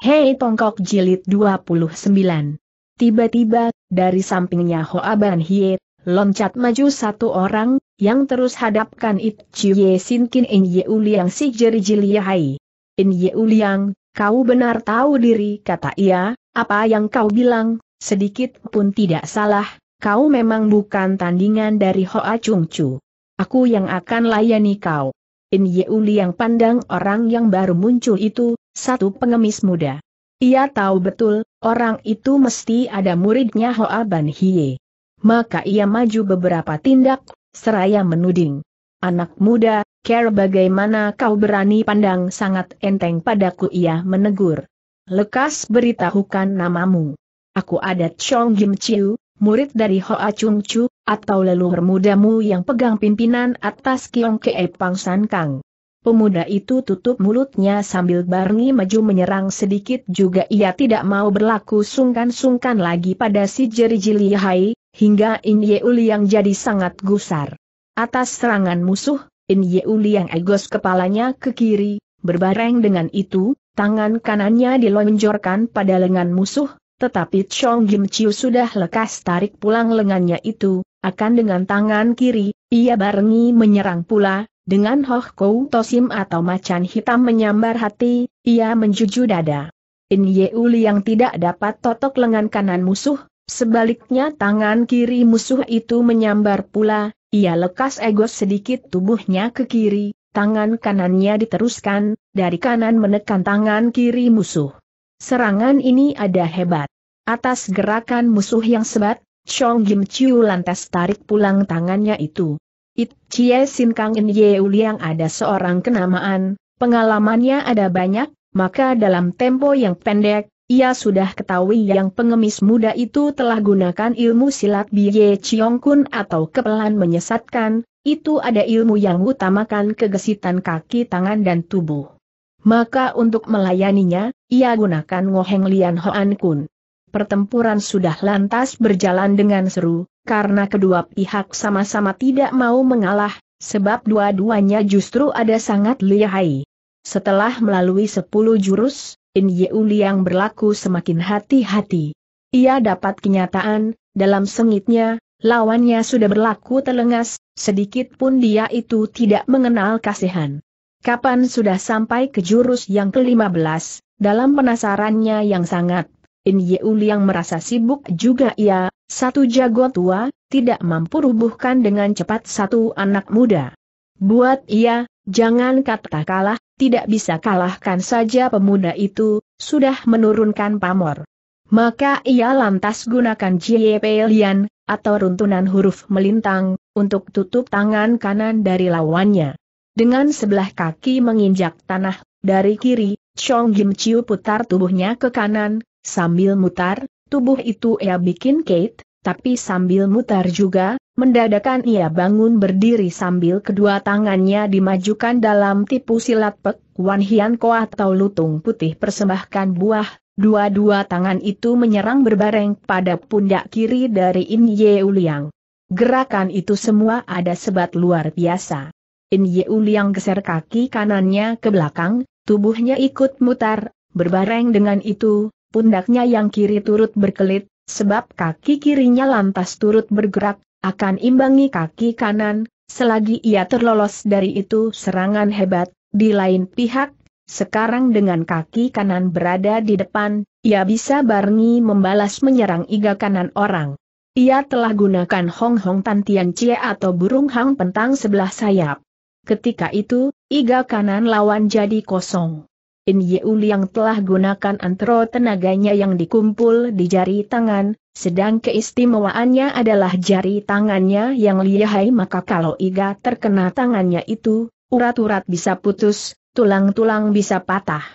Hei Tongkok Jilid 29. Tiba-tiba, dari sampingnya Hoa Ban Hie, loncat maju satu orang, yang terus hadapkan It Ye Sin Kin In Ye Uliang Si Jeri Hai. In Ye Uliang, kau benar tahu diri kata ia, apa yang kau bilang, sedikit pun tidak salah, kau memang bukan tandingan dari Hoa Chung Chu. Aku yang akan layani kau. In Yeuli yang pandang orang yang baru muncul itu, satu pengemis muda. Ia tahu betul, orang itu mesti ada muridnya Hoa Ban Hie. Maka ia maju beberapa tindak, seraya menuding. Anak muda, care bagaimana kau berani pandang sangat enteng padaku ia menegur. Lekas beritahukan namamu. Aku Adat Chong Jim Chiu, murid dari Hoa Chung Chu, atau leluhur mudamu yang pegang pimpinan atas Kiong Kee San Kang. Pemuda itu tutup mulutnya sambil barengi maju menyerang sedikit juga ia tidak mau berlaku sungkan-sungkan lagi pada si Jeri Hai, hingga In Uli yang jadi sangat gusar. Atas serangan musuh, In Uli yang egos kepalanya ke kiri, berbareng dengan itu, tangan kanannya dilonjorkan pada lengan musuh, tetapi Chong Jim Chiu sudah lekas tarik pulang lengannya itu, akan dengan tangan kiri, ia barengi menyerang pula, dengan Hoh Kou Tosim atau macan hitam menyambar hati, ia menjuju dada. In Uli yang tidak dapat totok lengan kanan musuh, sebaliknya tangan kiri musuh itu menyambar pula, ia lekas egos sedikit tubuhnya ke kiri, tangan kanannya diteruskan, dari kanan menekan tangan kiri musuh. Serangan ini ada hebat. Atas gerakan musuh yang sebat, Chong Jim Chiu lantas tarik pulang tangannya itu. It Chie Sin Kang In Ye Uliang ada seorang kenamaan, pengalamannya ada banyak, maka dalam tempo yang pendek, ia sudah ketahui yang pengemis muda itu telah gunakan ilmu silat Biye Chiong Kun atau kepelan menyesatkan, itu ada ilmu yang utamakan kegesitan kaki tangan dan tubuh. Maka untuk melayaninya, ia gunakan Ngoheng Lian Hoan Kun pertempuran sudah lantas berjalan dengan seru, karena kedua pihak sama-sama tidak mau mengalah, sebab dua-duanya justru ada sangat lihai. Setelah melalui sepuluh jurus, In yang berlaku semakin hati-hati. Ia dapat kenyataan, dalam sengitnya, lawannya sudah berlaku telengas, sedikit pun dia itu tidak mengenal kasihan. Kapan sudah sampai ke jurus yang ke-15, dalam penasarannya yang sangat In Yeul yang merasa sibuk juga ia, satu jago tua, tidak mampu rubuhkan dengan cepat satu anak muda. Buat ia, jangan kata kalah, tidak bisa kalahkan saja pemuda itu, sudah menurunkan pamor. Maka ia lantas gunakan JP Lian, atau runtunan huruf melintang, untuk tutup tangan kanan dari lawannya. Dengan sebelah kaki menginjak tanah, dari kiri, Chong Gim Chiu putar tubuhnya ke kanan, Sambil mutar, tubuh itu ia bikin Kate, tapi sambil mutar juga, mendadakan ia bangun berdiri sambil kedua tangannya dimajukan dalam tipu silat Pek Wan Hian Ko atau lutung putih persembahkan buah, dua-dua tangan itu menyerang berbareng pada pundak kiri dari In Ye Uliang. Gerakan itu semua ada sebat luar biasa. In Ye Uliang geser kaki kanannya ke belakang, tubuhnya ikut mutar, berbareng dengan itu, pundaknya yang kiri turut berkelit, sebab kaki kirinya lantas turut bergerak, akan imbangi kaki kanan, selagi ia terlolos dari itu serangan hebat, di lain pihak, sekarang dengan kaki kanan berada di depan, ia bisa barengi membalas menyerang iga kanan orang. Ia telah gunakan Hong Hong Tan Tian Cie atau burung hang pentang sebelah sayap. Ketika itu, iga kanan lawan jadi kosong. In Yeul yang telah gunakan antro tenaganya yang dikumpul di jari tangan, sedang keistimewaannya adalah jari tangannya yang lihai maka kalau iga terkena tangannya itu, urat-urat bisa putus, tulang-tulang bisa patah.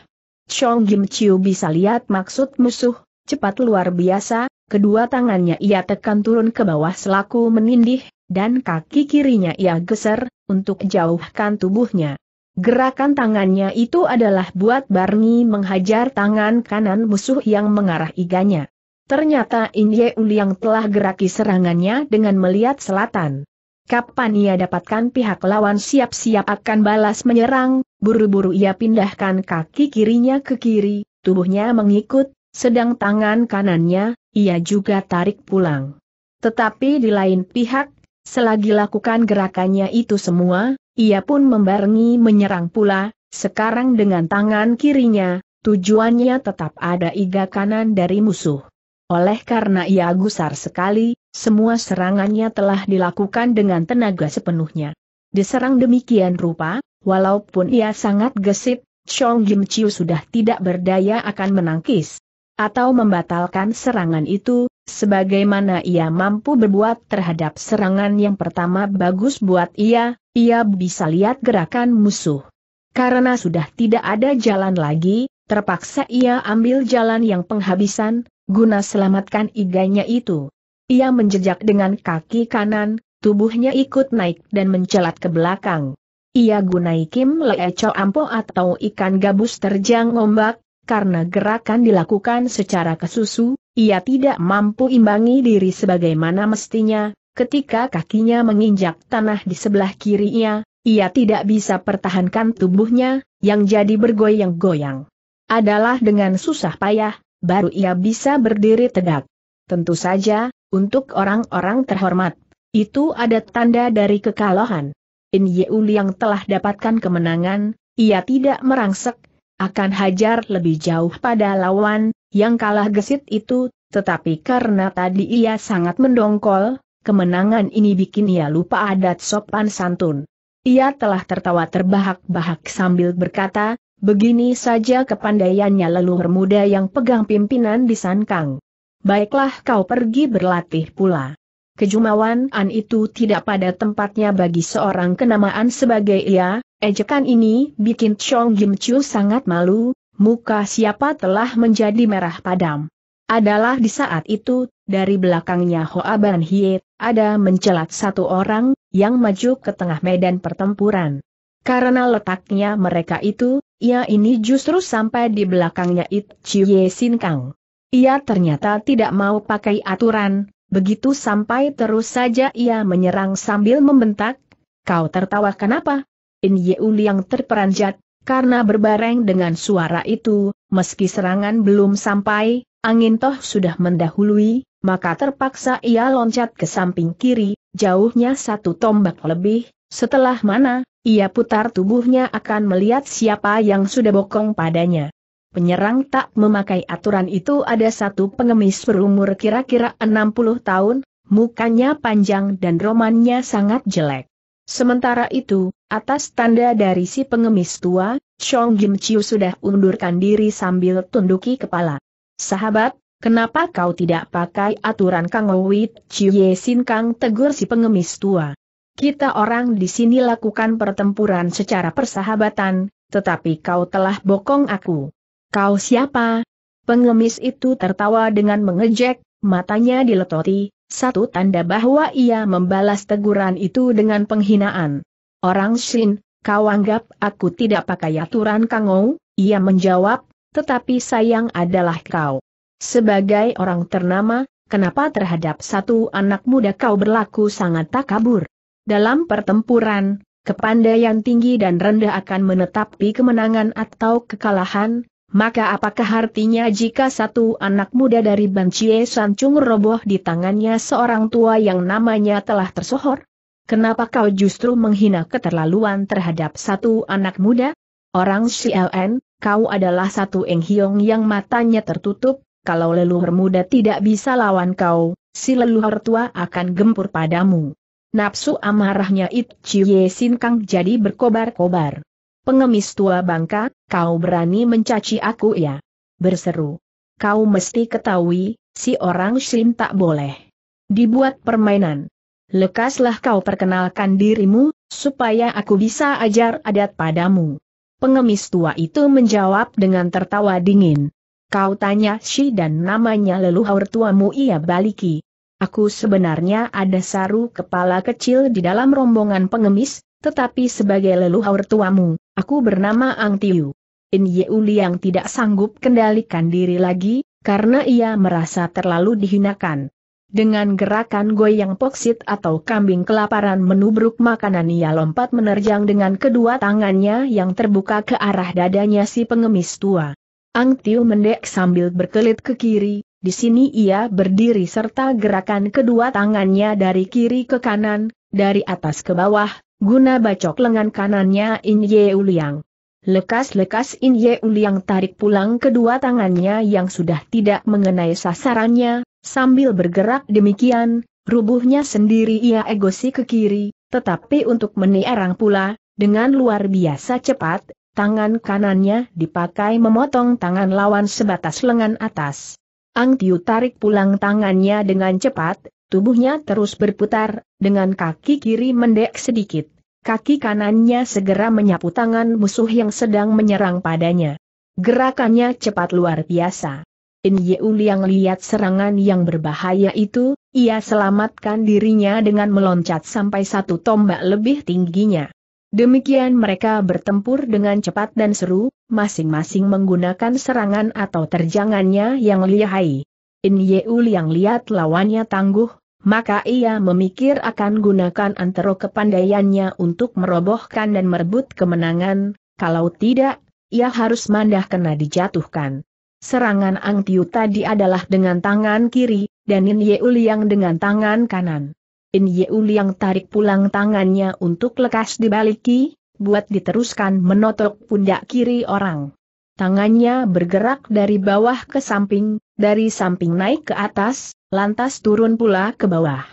Chong Gim Chiu bisa lihat maksud musuh, cepat luar biasa, kedua tangannya ia tekan turun ke bawah selaku menindih, dan kaki kirinya ia geser, untuk jauhkan tubuhnya. Gerakan tangannya itu adalah buat Barni menghajar tangan kanan musuh yang mengarah iganya. Ternyata Ye Uliang telah geraki serangannya dengan melihat selatan. Kapan ia dapatkan pihak lawan siap-siap akan balas menyerang, buru-buru ia pindahkan kaki kirinya ke kiri, tubuhnya mengikut, sedang tangan kanannya, ia juga tarik pulang. Tetapi di lain pihak, Selagi lakukan gerakannya itu semua, ia pun membarengi menyerang pula, sekarang dengan tangan kirinya, tujuannya tetap ada iga kanan dari musuh. Oleh karena ia gusar sekali, semua serangannya telah dilakukan dengan tenaga sepenuhnya. Diserang demikian rupa, walaupun ia sangat gesit, Chong Jim Chiu sudah tidak berdaya akan menangkis atau membatalkan serangan itu, Sebagaimana ia mampu berbuat terhadap serangan yang pertama bagus buat ia, ia bisa lihat gerakan musuh. Karena sudah tidak ada jalan lagi, terpaksa ia ambil jalan yang penghabisan, guna selamatkan iganya itu. Ia menjejak dengan kaki kanan, tubuhnya ikut naik dan mencelat ke belakang. Ia gunai Kim leco Ampo atau ikan gabus terjang ombak, karena gerakan dilakukan secara kesusu, ia tidak mampu imbangi diri sebagaimana mestinya, ketika kakinya menginjak tanah di sebelah kirinya, ia tidak bisa pertahankan tubuhnya, yang jadi bergoyang-goyang. Adalah dengan susah payah, baru ia bisa berdiri tegak. Tentu saja, untuk orang-orang terhormat, itu ada tanda dari kekalahan. In Yeul yang telah dapatkan kemenangan, ia tidak merangsek, akan hajar lebih jauh pada lawan, yang kalah gesit itu, tetapi karena tadi ia sangat mendongkol, kemenangan ini bikin ia lupa adat sopan santun. Ia telah tertawa terbahak-bahak sambil berkata, begini saja kepandaiannya leluhur muda yang pegang pimpinan di Sankang. Baiklah kau pergi berlatih pula. Kejumawan itu tidak pada tempatnya bagi seorang kenamaan sebagai ia, ejekan ini bikin Chong Jim Chu sangat malu, muka siapa telah menjadi merah padam. Adalah di saat itu, dari belakangnya Hoa Ban Hie, ada mencelat satu orang, yang maju ke tengah medan pertempuran. Karena letaknya mereka itu, ia ini justru sampai di belakangnya It Ye Sin Kang. Ia ternyata tidak mau pakai aturan, Begitu sampai terus saja ia menyerang sambil membentak, kau tertawa kenapa? In Yeul yang terperanjat, karena berbareng dengan suara itu, meski serangan belum sampai, angin toh sudah mendahului, maka terpaksa ia loncat ke samping kiri, jauhnya satu tombak lebih, setelah mana, ia putar tubuhnya akan melihat siapa yang sudah bokong padanya. Penyerang tak memakai aturan itu ada satu pengemis berumur kira-kira 60 tahun, mukanya panjang dan romannya sangat jelek. Sementara itu, atas tanda dari si pengemis tua, Chong Jim Chiu sudah undurkan diri sambil tunduki kepala. Sahabat, kenapa kau tidak pakai aturan Kang Owit Chiu Ye Sin Kang tegur si pengemis tua? Kita orang di sini lakukan pertempuran secara persahabatan, tetapi kau telah bokong aku. Kau siapa? Pengemis itu tertawa dengan mengejek, matanya diletoti, satu tanda bahwa ia membalas teguran itu dengan penghinaan. Orang Shin, kau anggap aku tidak pakai aturan kangou? Ia menjawab, tetapi sayang adalah kau. Sebagai orang ternama, kenapa terhadap satu anak muda kau berlaku sangat takabur? Dalam pertempuran, kepandaian tinggi dan rendah akan menetapi kemenangan atau kekalahan, maka apakah artinya jika satu anak muda dari Bancie Sancung roboh di tangannya seorang tua yang namanya telah tersohor? Kenapa kau justru menghina keterlaluan terhadap satu anak muda? Orang CLN, kau adalah satu enghiong yang matanya tertutup, kalau leluhur muda tidak bisa lawan kau, si leluhur tua akan gempur padamu. Napsu amarahnya It Chie Sin Kang jadi berkobar-kobar. Pengemis tua bangka, kau berani mencaci aku ya? Berseru. Kau mesti ketahui, si orang Shin tak boleh. Dibuat permainan. Lekaslah kau perkenalkan dirimu, supaya aku bisa ajar adat padamu. Pengemis tua itu menjawab dengan tertawa dingin. Kau tanya si dan namanya leluhur tuamu ia baliki. Aku sebenarnya ada saru kepala kecil di dalam rombongan pengemis, tetapi sebagai leluhur tuamu, Aku bernama Ang Tiu. In Yeu Liang tidak sanggup kendalikan diri lagi, karena ia merasa terlalu dihinakan. Dengan gerakan goyang poksit atau kambing kelaparan menubruk makanan ia lompat menerjang dengan kedua tangannya yang terbuka ke arah dadanya si pengemis tua. Ang Tiu mendek sambil berkelit ke kiri, di sini ia berdiri serta gerakan kedua tangannya dari kiri ke kanan, dari atas ke bawah, Guna bacok lengan kanannya In Ye Uliang. Lekas-lekas In Ye Uliang tarik pulang kedua tangannya yang sudah tidak mengenai sasarannya, sambil bergerak demikian, rubuhnya sendiri ia egosi ke kiri, tetapi untuk menierang pula, dengan luar biasa cepat, tangan kanannya dipakai memotong tangan lawan sebatas lengan atas. Ang Tiu tarik pulang tangannya dengan cepat, Tubuhnya terus berputar, dengan kaki kiri mendek sedikit. Kaki kanannya segera menyapu tangan musuh yang sedang menyerang padanya. Gerakannya cepat luar biasa. In Yeul yang lihat serangan yang berbahaya itu, ia selamatkan dirinya dengan meloncat sampai satu tombak lebih tingginya. Demikian mereka bertempur dengan cepat dan seru, masing-masing menggunakan serangan atau terjangannya yang lihai. In Yeu yang lihat lawannya tangguh, maka ia memikir akan gunakan antero kepandaiannya untuk merobohkan dan merebut kemenangan, kalau tidak, ia harus mandah kena dijatuhkan. Serangan Ang Tiu tadi adalah dengan tangan kiri, dan In Yeu yang dengan tangan kanan. In Yeu yang tarik pulang tangannya untuk lekas dibaliki, buat diteruskan menotok pundak kiri orang. Tangannya bergerak dari bawah ke samping, dari samping naik ke atas, lantas turun pula ke bawah.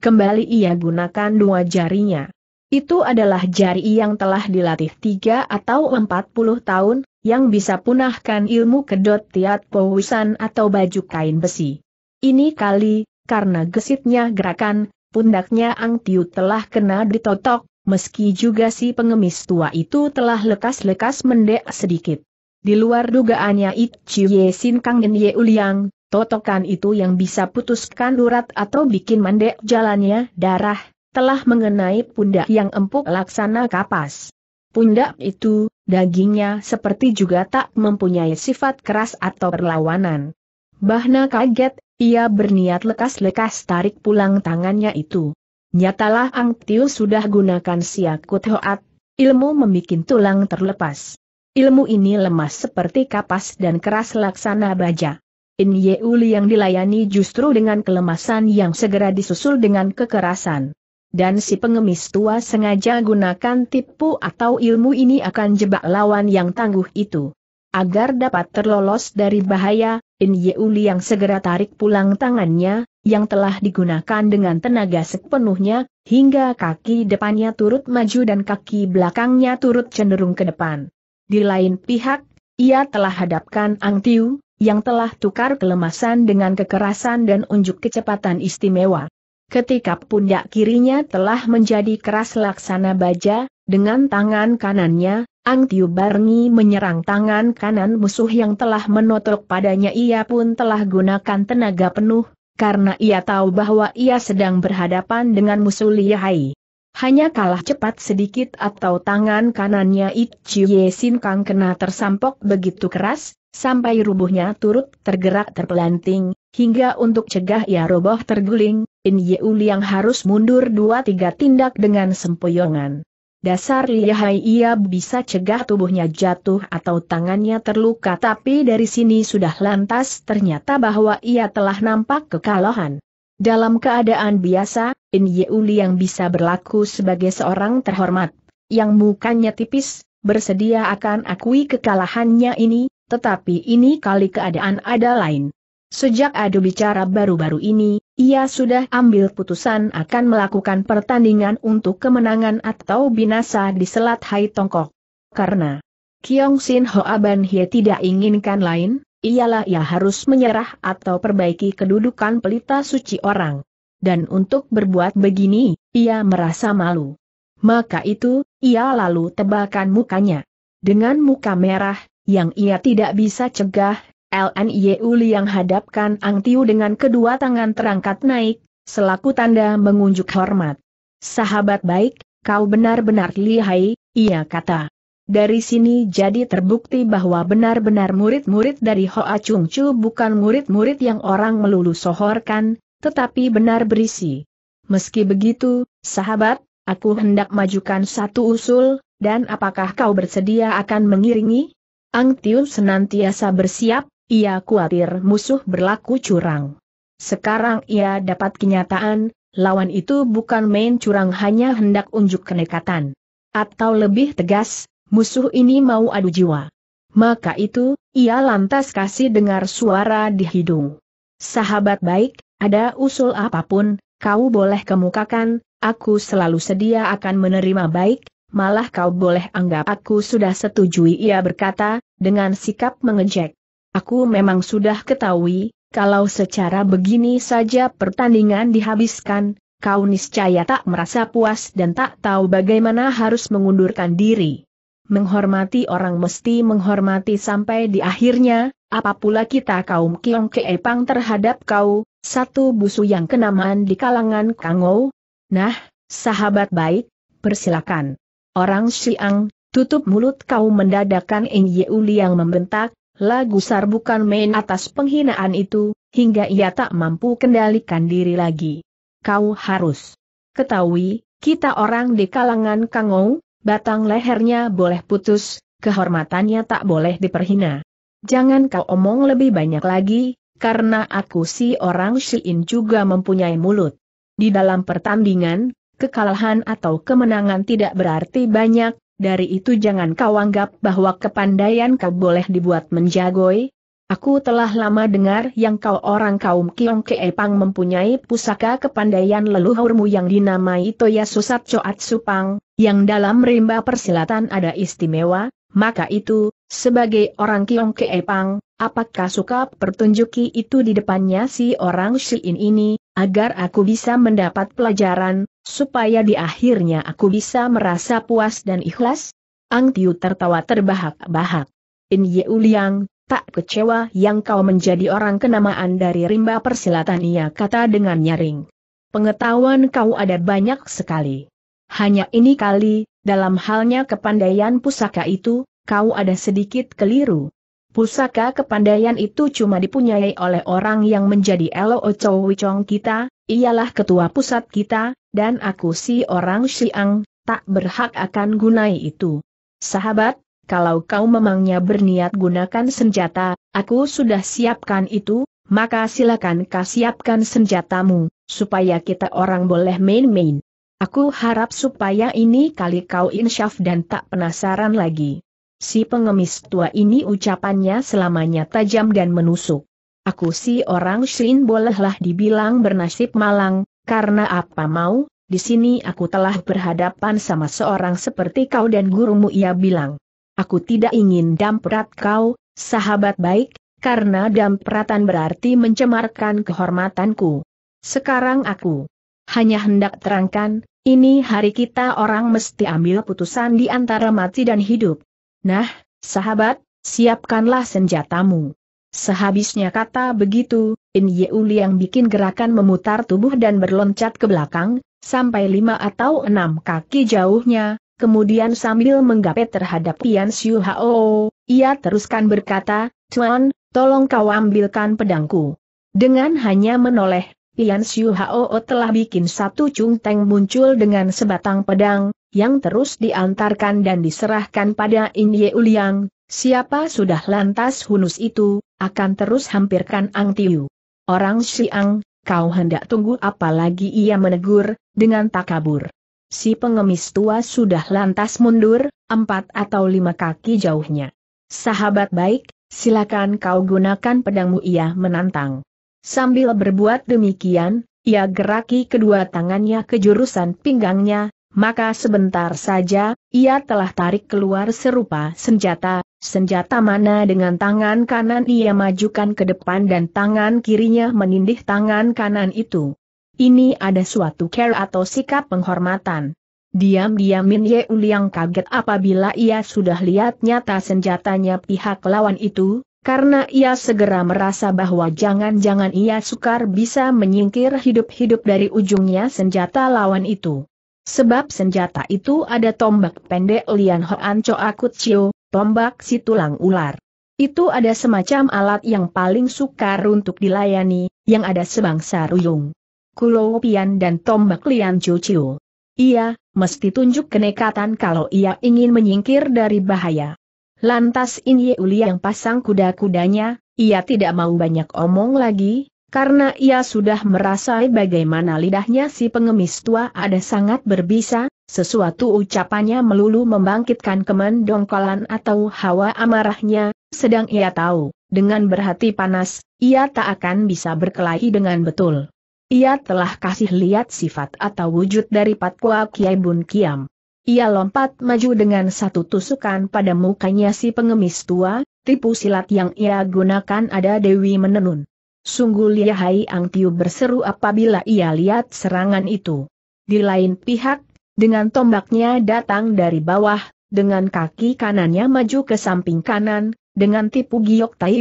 Kembali ia gunakan dua jarinya. Itu adalah jari yang telah dilatih tiga atau empat puluh tahun, yang bisa punahkan ilmu kedot tiat powusan atau baju kain besi. Ini kali, karena gesitnya gerakan, pundaknya Ang Tiu telah kena ditotok, meski juga si pengemis tua itu telah lekas-lekas mendek sedikit. Di luar dugaannya It Chiu Sin Kang dan Ye Uliang, totokan itu yang bisa putuskan urat atau bikin mandek jalannya darah, telah mengenai pundak yang empuk laksana kapas. Pundak itu, dagingnya seperti juga tak mempunyai sifat keras atau perlawanan. Bahna kaget, ia berniat lekas-lekas tarik pulang tangannya itu. Nyatalah Ang Tiu sudah gunakan siakut hoat, ilmu membuat tulang terlepas. Ilmu ini lemas seperti kapas dan keras laksana baja. In Uli yang dilayani justru dengan kelemasan yang segera disusul dengan kekerasan. Dan si pengemis tua sengaja gunakan tipu atau ilmu ini akan jebak lawan yang tangguh itu. Agar dapat terlolos dari bahaya, In Uli yang segera tarik pulang tangannya, yang telah digunakan dengan tenaga sepenuhnya, hingga kaki depannya turut maju dan kaki belakangnya turut cenderung ke depan. Di lain pihak, ia telah hadapkan Ang Tiu, yang telah tukar kelemasan dengan kekerasan dan unjuk kecepatan istimewa. Ketika pundak kirinya telah menjadi keras laksana baja, dengan tangan kanannya, Ang Tiu Barni menyerang tangan kanan musuh yang telah menotok padanya ia pun telah gunakan tenaga penuh, karena ia tahu bahwa ia sedang berhadapan dengan musuh lihai. Hanya kalah cepat sedikit atau tangan kanannya Ichi Sin Kang kena tersampok begitu keras, sampai rubuhnya turut tergerak terpelanting, hingga untuk cegah ia roboh terguling, In Uli yang harus mundur dua tiga tindak dengan sempoyongan. Dasar lihai ia bisa cegah tubuhnya jatuh atau tangannya terluka tapi dari sini sudah lantas ternyata bahwa ia telah nampak kekalahan. Dalam keadaan biasa, In Yeuli yang bisa berlaku sebagai seorang terhormat, yang mukanya tipis, bersedia akan akui kekalahannya ini, tetapi ini kali keadaan ada lain. Sejak adu bicara baru-baru ini, ia sudah ambil putusan akan melakukan pertandingan untuk kemenangan atau binasa di Selat Hai Tongkok. Karena Kiong Sin Hoa Ban Hye tidak inginkan lain, ialah ia harus menyerah atau perbaiki kedudukan pelita suci orang dan untuk berbuat begini, ia merasa malu. Maka itu, ia lalu tebakan mukanya. Dengan muka merah, yang ia tidak bisa cegah, LNYU yang hadapkan Ang Tiu dengan kedua tangan terangkat naik, selaku tanda mengunjuk hormat. Sahabat baik, kau benar-benar lihai, ia kata. Dari sini jadi terbukti bahwa benar-benar murid-murid dari Hoa Chung Chu bukan murid-murid yang orang melulu sohorkan, tetapi benar berisi. Meski begitu, sahabat, aku hendak majukan satu usul, dan apakah kau bersedia akan mengiringi? Ang Tiun senantiasa bersiap, ia khawatir musuh berlaku curang. Sekarang ia dapat kenyataan, lawan itu bukan main curang hanya hendak unjuk kenekatan. Atau lebih tegas, musuh ini mau adu jiwa. Maka itu, ia lantas kasih dengar suara di hidung. Sahabat baik, ada usul apapun, kau boleh kemukakan, aku selalu sedia akan menerima baik, malah kau boleh anggap aku sudah setujui ia berkata, dengan sikap mengejek. Aku memang sudah ketahui, kalau secara begini saja pertandingan dihabiskan, kau niscaya tak merasa puas dan tak tahu bagaimana harus mengundurkan diri. Menghormati orang mesti menghormati sampai di akhirnya, apa pula kita kaum Kiong Keepang terhadap kau, satu busu yang kenamaan di kalangan Kangou? Nah, sahabat baik, persilakan. Orang Siang, tutup mulut kau mendadakan In Yeuli yang membentak, lagu sar bukan main atas penghinaan itu, hingga ia tak mampu kendalikan diri lagi. Kau harus ketahui, kita orang di kalangan Kangou, batang lehernya boleh putus, kehormatannya tak boleh diperhina. Jangan kau omong lebih banyak lagi, karena aku si orang Syiin juga mempunyai mulut. Di dalam pertandingan, kekalahan atau kemenangan tidak berarti banyak, dari itu jangan kau anggap bahwa kepandaian kau boleh dibuat menjagoi, Aku telah lama dengar yang kau orang kaum Kiong Keepang mempunyai pusaka kepandaian leluhurmu yang dinamai Toya Susat Coat Supang, yang dalam rimba persilatan ada istimewa, maka itu, sebagai orang Kiong Keepang, apakah suka pertunjuki itu di depannya si orang Shiin ini, agar aku bisa mendapat pelajaran, supaya di akhirnya aku bisa merasa puas dan ikhlas? Ang Tiu tertawa terbahak-bahak. In Uliang Tak kecewa yang kau menjadi orang kenamaan dari rimba persilatan ia kata dengan nyaring. Pengetahuan kau ada banyak sekali. Hanya ini kali, dalam halnya kepandaian pusaka itu, kau ada sedikit keliru. Pusaka kepandaian itu cuma dipunyai oleh orang yang menjadi Elo oco Wicong kita, ialah ketua pusat kita, dan aku si orang Siang, tak berhak akan gunai itu. Sahabat, kalau kau memangnya berniat gunakan senjata, aku sudah siapkan itu, maka silakan kau siapkan senjatamu, supaya kita orang boleh main-main. Aku harap supaya ini kali kau insyaf dan tak penasaran lagi. Si pengemis tua ini ucapannya selamanya tajam dan menusuk. Aku si orang Shin bolehlah dibilang bernasib malang, karena apa mau, di sini aku telah berhadapan sama seorang seperti kau dan gurumu ia bilang. Aku tidak ingin damprat kau, sahabat baik, karena dampratan berarti mencemarkan kehormatanku. Sekarang aku hanya hendak terangkan, ini hari kita orang mesti ambil putusan di antara mati dan hidup. Nah, sahabat, siapkanlah senjatamu. Sehabisnya kata begitu, In Yeuli yang bikin gerakan memutar tubuh dan berloncat ke belakang, sampai lima atau enam kaki jauhnya, kemudian sambil menggapai terhadap Tian Xiu Hao, ia teruskan berkata, Tuan, tolong kau ambilkan pedangku. Dengan hanya menoleh, Tian Xiu Hao telah bikin satu cung teng muncul dengan sebatang pedang, yang terus diantarkan dan diserahkan pada In Ye Uliang, siapa sudah lantas hunus itu, akan terus hampirkan Ang Tiu. Orang Siang, kau hendak tunggu apalagi ia menegur, dengan takabur si pengemis tua sudah lantas mundur, empat atau lima kaki jauhnya. Sahabat baik, silakan kau gunakan pedangmu ia menantang. Sambil berbuat demikian, ia geraki kedua tangannya ke jurusan pinggangnya, maka sebentar saja, ia telah tarik keluar serupa senjata, senjata mana dengan tangan kanan ia majukan ke depan dan tangan kirinya menindih tangan kanan itu. Ini ada suatu care atau sikap penghormatan. Diam-diam Min Ye Uliang kaget apabila ia sudah lihat nyata senjatanya pihak lawan itu, karena ia segera merasa bahwa jangan-jangan ia sukar bisa menyingkir hidup-hidup dari ujungnya senjata lawan itu. Sebab senjata itu ada tombak pendek Lian Hoan Akut Chiu, tombak si tulang ular. Itu ada semacam alat yang paling sukar untuk dilayani, yang ada sebangsa ruyung. Kulo Pian dan tombak Lian Cuciu. Ia, mesti tunjuk kenekatan kalau ia ingin menyingkir dari bahaya. Lantas In uli yang pasang kuda-kudanya, ia tidak mau banyak omong lagi, karena ia sudah merasai bagaimana lidahnya si pengemis tua ada sangat berbisa, sesuatu ucapannya melulu membangkitkan kemendongkolan atau hawa amarahnya, sedang ia tahu, dengan berhati panas, ia tak akan bisa berkelahi dengan betul. Ia telah kasih lihat sifat atau wujud dari Patwa Kiai Bun Kiam. Ia lompat maju dengan satu tusukan pada mukanya si pengemis tua, tipu silat yang ia gunakan ada Dewi menenun. Sungguh lihai Ang Tiu berseru apabila ia lihat serangan itu. Di lain pihak, dengan tombaknya datang dari bawah, dengan kaki kanannya maju ke samping kanan, dengan tipu giok Tai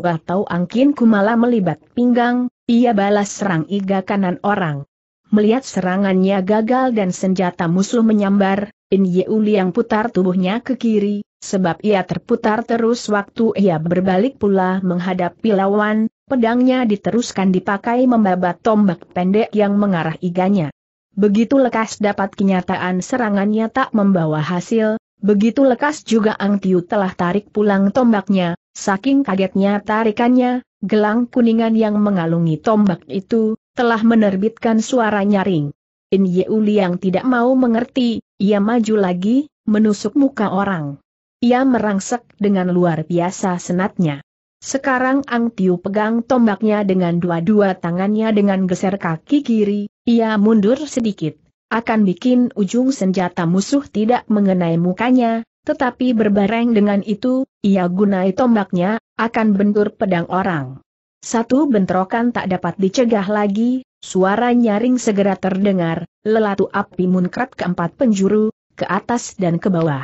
atau angkin kumala melibat pinggang, ia balas serang iga kanan orang. Melihat serangannya gagal dan senjata musuh menyambar, In Yeu yang putar tubuhnya ke kiri, sebab ia terputar terus waktu ia berbalik pula menghadapi lawan, pedangnya diteruskan dipakai membabat tombak pendek yang mengarah iganya. Begitu lekas dapat kenyataan serangannya tak membawa hasil, begitu lekas juga Ang Tiu telah tarik pulang tombaknya, saking kagetnya tarikannya, gelang kuningan yang mengalungi tombak itu, telah menerbitkan suara nyaring. In Yeuli yang tidak mau mengerti, ia maju lagi, menusuk muka orang. Ia merangsek dengan luar biasa senatnya. Sekarang Ang Tiu pegang tombaknya dengan dua-dua tangannya dengan geser kaki kiri, ia mundur sedikit, akan bikin ujung senjata musuh tidak mengenai mukanya, tetapi berbareng dengan itu, ia gunai tombaknya, akan bentur pedang orang. Satu bentrokan tak dapat dicegah lagi, suara nyaring segera terdengar, lelatu api munkrat keempat penjuru, ke atas dan ke bawah.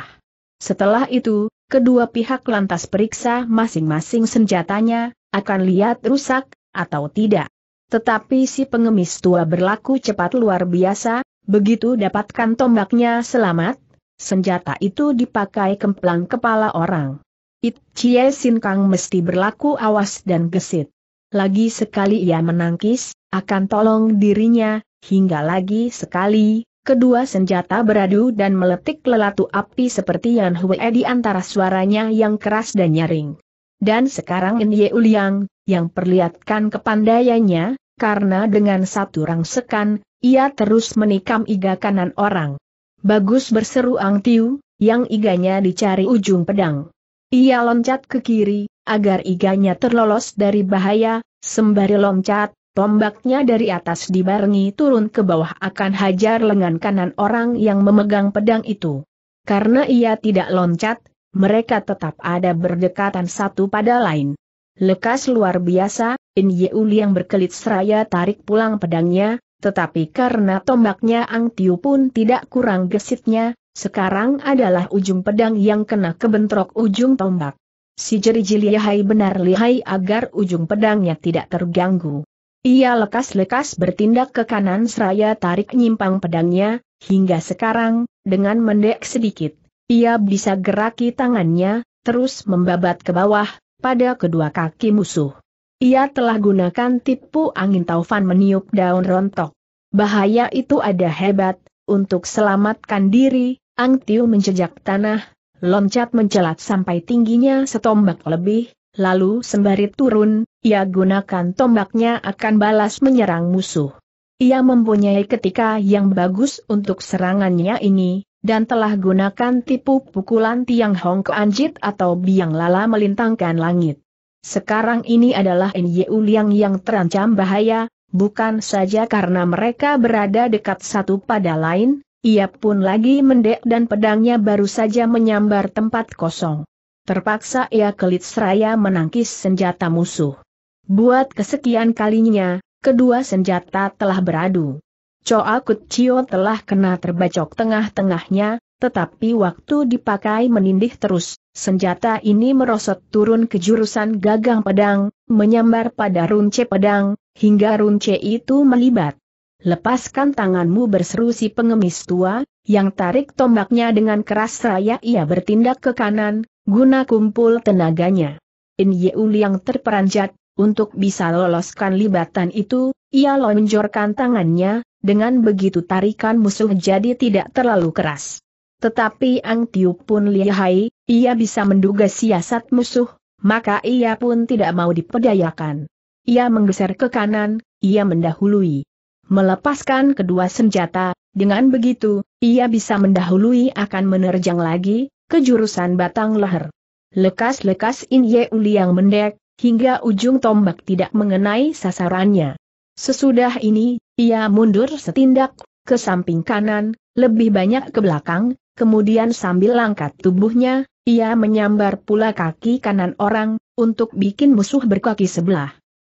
Setelah itu, kedua pihak lantas periksa masing-masing senjatanya, akan lihat rusak, atau tidak. Tetapi si pengemis tua berlaku cepat luar biasa, begitu dapatkan tombaknya selamat, senjata itu dipakai kemplang kepala orang. It Chie Sin Kang mesti berlaku awas dan gesit. Lagi sekali ia menangkis, akan tolong dirinya, hingga lagi sekali, kedua senjata beradu dan meletik lelatu api seperti Yan Hue di antara suaranya yang keras dan nyaring. Dan sekarang In Ye Uliang, yang perlihatkan kepandaiannya, karena dengan satu rangsekan, ia terus menikam iga kanan orang. Bagus berseru Ang Tiu, yang iganya dicari ujung pedang. Ia loncat ke kiri, agar iganya terlolos dari bahaya, sembari loncat, tombaknya dari atas dibarengi turun ke bawah akan hajar lengan kanan orang yang memegang pedang itu. Karena ia tidak loncat, mereka tetap ada berdekatan satu pada lain. Lekas luar biasa, In Uli yang berkelit seraya tarik pulang pedangnya, tetapi karena tombaknya Ang Tiu pun tidak kurang gesitnya, sekarang adalah ujung pedang yang kena kebentrok ujung tombak. Si jeriji lihai benar lihai agar ujung pedangnya tidak terganggu. Ia lekas-lekas bertindak ke kanan seraya tarik nyimpang pedangnya, hingga sekarang, dengan mendek sedikit, ia bisa geraki tangannya, terus membabat ke bawah, pada kedua kaki musuh. Ia telah gunakan tipu angin taufan meniup daun rontok. Bahaya itu ada hebat, untuk selamatkan diri, Ang Tiu menjejak tanah, loncat mencelat sampai tingginya setombak lebih, lalu sembari turun, ia gunakan tombaknya akan balas menyerang musuh. Ia mempunyai ketika yang bagus untuk serangannya ini, dan telah gunakan tipu pukulan tiang Hong Anjit atau biang lala melintangkan langit. Sekarang ini adalah Nye Liang yang terancam bahaya, bukan saja karena mereka berada dekat satu pada lain, ia pun lagi mendek dan pedangnya baru saja menyambar tempat kosong. Terpaksa ia kelit seraya menangkis senjata musuh. Buat kesekian kalinya, kedua senjata telah beradu. Choa Kut Chio telah kena terbacok tengah-tengahnya, tetapi waktu dipakai menindih terus, senjata ini merosot turun ke jurusan gagang pedang, menyambar pada runce pedang, hingga runce itu melibat. Lepaskan tanganmu berseru si pengemis tua, yang tarik tombaknya dengan keras Raya ia bertindak ke kanan, guna kumpul tenaganya. In Yeul yang terperanjat, untuk bisa loloskan libatan itu, ia lonjorkan tangannya, dengan begitu tarikan musuh jadi tidak terlalu keras. Tetapi Ang Tiu pun lihai, ia bisa menduga siasat musuh, maka ia pun tidak mau dipedayakan. Ia menggeser ke kanan, ia mendahului. Melepaskan kedua senjata, dengan begitu, ia bisa mendahului akan menerjang lagi, ke jurusan batang leher. Lekas-lekas In Ye yang mendek, hingga ujung tombak tidak mengenai sasarannya. Sesudah ini, ia mundur setindak, ke samping kanan, lebih banyak ke belakang, kemudian sambil langkat tubuhnya, ia menyambar pula kaki kanan orang, untuk bikin musuh berkaki sebelah.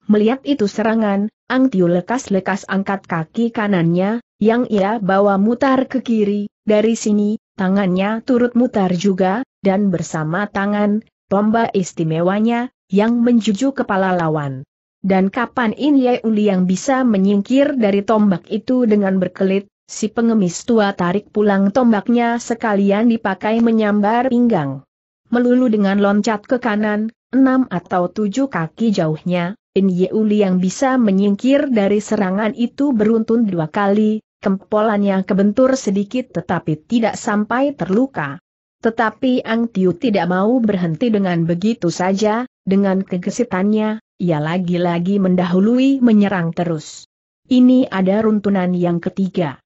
Melihat itu serangan, Ang Tiu lekas-lekas angkat kaki kanannya, yang ia bawa mutar ke kiri, dari sini, tangannya turut mutar juga, dan bersama tangan, tomba istimewanya, yang menjuju kepala lawan. Dan kapan In Ye Uli yang bisa menyingkir dari tombak itu dengan berkelit, Si pengemis tua tarik pulang tombaknya sekalian dipakai menyambar pinggang. Melulu dengan loncat ke kanan, enam atau tujuh kaki jauhnya, In Yeuli yang bisa menyingkir dari serangan itu beruntun dua kali, kempolannya kebentur sedikit tetapi tidak sampai terluka. Tetapi Ang Tiu tidak mau berhenti dengan begitu saja, dengan kegesitannya, ia lagi-lagi mendahului menyerang terus. Ini ada runtunan yang ketiga.